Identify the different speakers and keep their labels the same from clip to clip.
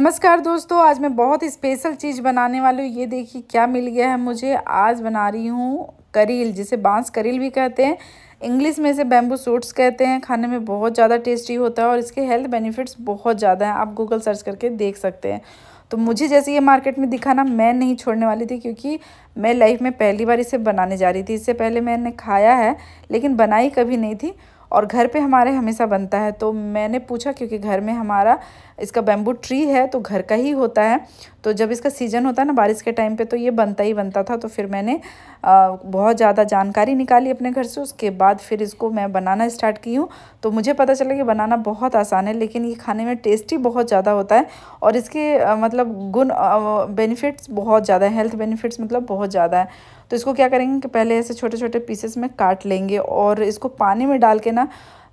Speaker 1: नमस्कार दोस्तों आज मैं बहुत ही स्पेशल चीज़ बनाने वाली हूँ ये देखिए क्या मिल गया है मुझे आज बना रही हूँ करील जिसे बांस करील भी कहते हैं इंग्लिश में इसे बैम्बू सूट्स कहते हैं खाने में बहुत ज़्यादा टेस्टी होता है और इसके हेल्थ बेनिफिट्स बहुत ज़्यादा हैं आप गूगल सर्च करके देख सकते हैं तो मुझे जैसे ये मार्केट में दिखाना मैं नहीं छोड़ने वाली थी क्योंकि मैं लाइफ में पहली बार इसे बनाने जा रही थी इससे पहले मैंने खाया है लेकिन बनाई कभी नहीं थी और घर पे हमारे हमेशा बनता है तो मैंने पूछा क्योंकि घर में हमारा इसका बेम्बू ट्री है तो घर का ही होता है तो जब इसका सीज़न होता है ना बारिश के टाइम पे तो ये बनता ही बनता था तो फिर मैंने आ, बहुत ज़्यादा जानकारी निकाली अपने घर से उसके बाद फिर इसको मैं बनाना स्टार्ट की हूँ तो मुझे पता चला कि बनाना बहुत आसान है लेकिन ये खाने में टेस्टी बहुत ज़्यादा होता है और इसके आ, मतलब गुण बेनिफिट्स बहुत ज़्यादा है हेल्थ बेनिफिट्स मतलब बहुत ज़्यादा है तो इसको क्या करेंगे कि पहले ऐसे छोटे छोटे पीसेस में काट लेंगे और इसको पानी में डाल के ना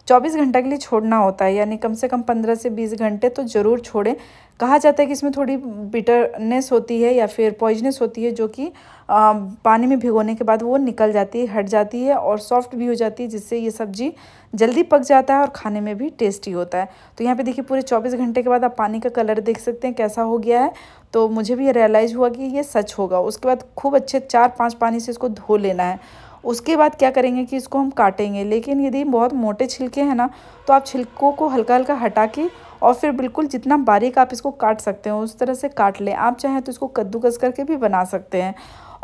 Speaker 1: 24 घंटा के लिए छोड़ना होता है यानी कम से कम 15 से 20 घंटे तो ज़रूर छोड़ें कहा जाता है कि इसमें थोड़ी बिटरनेस होती है या फिर पॉइजनेस होती है जो कि पानी में भिगोने के बाद वो निकल जाती है हट जाती है और सॉफ्ट भी हो जाती है जिससे ये सब्जी जल्दी पक जाता है और खाने में भी टेस्टी होता है तो यहाँ पे देखिए पूरे 24 घंटे के बाद आप पानी का कलर देख सकते हैं कैसा हो गया है तो मुझे भी ये रियलाइज़ हुआ कि ये सच होगा उसके बाद खूब अच्छे चार पाँच पानी से इसको धो लेना है उसके बाद क्या करेंगे कि इसको हम काटेंगे लेकिन यदि बहुत मोटे छिलके हैं ना तो आप छिलकों को हल्का हल्का हटा के और फिर बिल्कुल जितना बारीक आप इसको काट सकते हो उस तरह से काट लें आप चाहें तो इसको कद्दूकस करके भी बना सकते हैं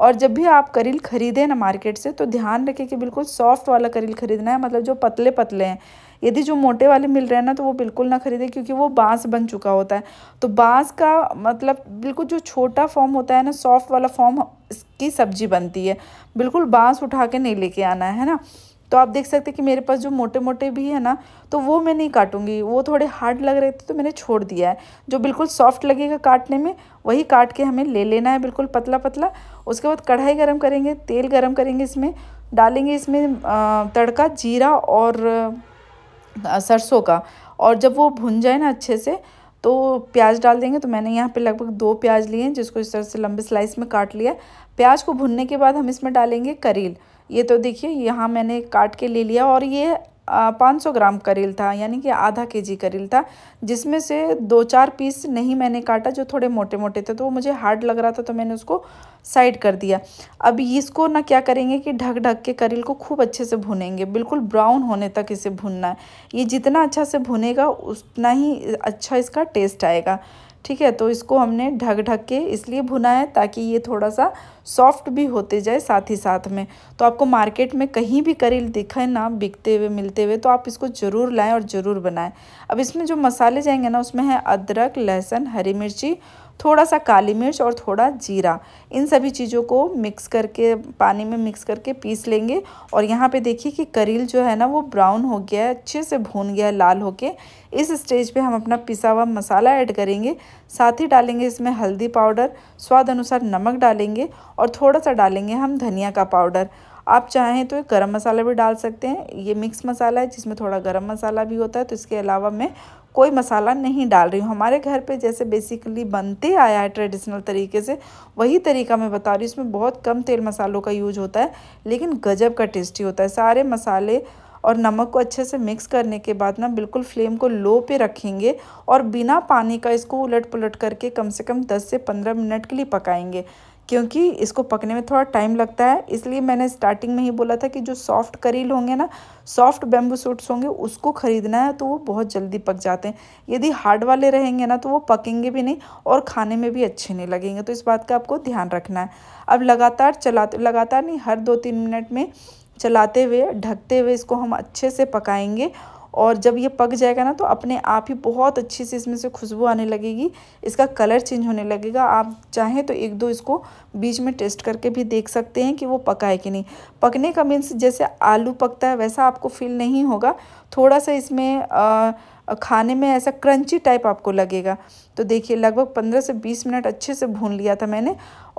Speaker 1: और जब भी आप करील खरीदें ना मार्केट से तो ध्यान रखें कि बिल्कुल सॉफ्ट वाला करील खरीदना है मतलब जो पतले पतले हैं यदि जो मोटे वाले मिल रहे हैं ना तो वो बिल्कुल ना खरीदें क्योंकि वो बांस बन चुका होता है तो बांस का मतलब बिल्कुल जो छोटा फॉर्म होता है ना सॉफ्ट वाला फॉर्म इसकी सब्जी बनती है बिल्कुल बांस उठा के नहीं लेके आना है ना तो आप देख सकते हैं कि मेरे पास जो मोटे मोटे भी है ना तो वो मैं नहीं काटूंगी वो थोड़े हार्ड लग रहे थे तो मैंने छोड़ दिया है जो बिल्कुल सॉफ्ट लगेगा काटने में वही काट के हमें ले लेना है बिल्कुल पतला पतला उसके बाद कढ़ाई गर्म करेंगे तेल गर्म करेंगे इसमें डालेंगे इसमें तड़का जीरा और सरसों का और जब वो भुन जाए ना अच्छे से तो प्याज डाल देंगे तो मैंने यहाँ पे लगभग दो प्याज लिए हैं जिसको इस तरह से लंबे स्लाइस में काट लिया प्याज को भुनने के बाद हम इसमें डालेंगे करील ये तो देखिए यहाँ मैंने काट के ले लिया और ये पाँच सौ ग्राम करेल था यानी कि आधा के जी करेल था जिसमें से दो चार पीस नहीं मैंने काटा जो थोड़े मोटे मोटे थे तो वो मुझे हार्ड लग रहा था तो मैंने उसको साइड कर दिया अब इसको ना क्या करेंगे कि ढक ढक के करेल को खूब अच्छे से भुनेंगे बिल्कुल ब्राउन होने तक इसे भुनना है ये जितना अच्छा से भुनेगा उतना ही अच्छा इसका टेस्ट आएगा ठीक है तो इसको हमने ढक ढक के इसलिए भुना है ताकि ये थोड़ा सा सॉफ्ट भी होते जाए साथ ही साथ में तो आपको मार्केट में कहीं भी करी दिखे ना बिकते हुए मिलते हुए तो आप इसको ज़रूर लाएं और ज़रूर बनाएं अब इसमें जो मसाले जाएंगे ना उसमें है अदरक लहसुन हरी मिर्ची थोड़ा सा काली मिर्च और थोड़ा जीरा इन सभी चीज़ों को मिक्स करके पानी में मिक्स करके पीस लेंगे और यहाँ पे देखिए कि करील जो है ना वो ब्राउन हो गया है अच्छे से भून गया है लाल होके इस स्टेज पे हम अपना पिसा हुआ मसाला ऐड करेंगे साथ ही डालेंगे इसमें हल्दी पाउडर स्वाद अनुसार नमक डालेंगे और थोड़ा सा डालेंगे हम धनिया का पाउडर आप चाहें तो गरम मसाला भी डाल सकते हैं ये मिक्स मसाला है जिसमें थोड़ा गरम मसाला भी होता है तो इसके अलावा मैं कोई मसाला नहीं डाल रही हूँ हमारे घर पे जैसे बेसिकली बनते आया है ट्रेडिशनल तरीके से वही तरीका मैं बता रही हूँ इसमें बहुत कम तेल मसालों का यूज होता है लेकिन गजब का टेस्टी होता है सारे मसाले और नमक को अच्छे से मिक्स करने के बाद ना बिल्कुल फ्लेम को लो पे रखेंगे और बिना पानी का इसको उलट पुलट करके कम से कम 10 से 15 मिनट के लिए पकाएंगे क्योंकि इसको पकने में थोड़ा टाइम लगता है इसलिए मैंने स्टार्टिंग में ही बोला था कि जो सॉफ्ट करील होंगे ना सॉफ्ट बेम्बू सूट्स होंगे उसको ख़रीदना है तो वो बहुत जल्दी पक जाते हैं यदि हार्ड वाले रहेंगे ना तो वो पकेंगे भी नहीं और खाने में भी अच्छे नहीं लगेंगे तो इस बात का आपको ध्यान रखना है अब लगातार चलाते लगातार नहीं हर दो तीन मिनट में चलाते हुए ढकते हुए इसको हम अच्छे से पकाएंगे और जब ये पक जाएगा ना तो अपने आप ही बहुत अच्छे से इसमें से खुशबू आने लगेगी इसका कलर चेंज होने लगेगा आप चाहें तो एक दो इसको बीच में टेस्ट करके भी देख सकते हैं कि वो पका है कि नहीं पकने का मीन्स जैसे आलू पकता है वैसा आपको फील नहीं होगा थोड़ा सा इसमें आ, और खाने में ऐसा क्रंची टाइप आपको लगेगा तो देखिए लगभग पंद्रह से बीस मिनट अच्छे से भून लिया था मैंने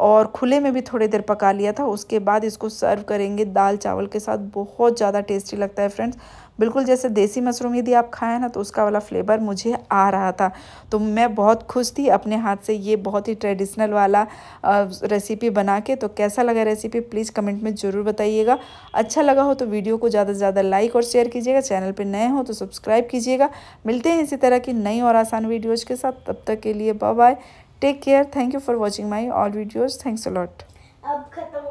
Speaker 1: और खुले में भी थोड़ी देर पका लिया था उसके बाद इसको सर्व करेंगे दाल चावल के साथ बहुत ज़्यादा टेस्टी लगता है फ्रेंड्स बिल्कुल जैसे देसी मशरूम यदि आप खाएँ ना तो उसका वाला फ्लेवर मुझे आ रहा था तो मैं बहुत खुश थी अपने हाथ से ये बहुत ही ट्रेडिशनल वाला रेसिपी बना के तो कैसा लगा रेसिपी प्लीज़ कमेंट में ज़रूर बताइएगा अच्छा लगा हो तो वीडियो को ज़्यादा से ज़्यादा लाइक और शेयर कीजिएगा चैनल पर नए हो तो सब्सक्राइब कीजिएगा मिलते हैं इसी तरह की नई और आसान वीडियोज़ के साथ तब तक के लिए bye bye take care thank you for watching my all videos thanks a lot अब खत्म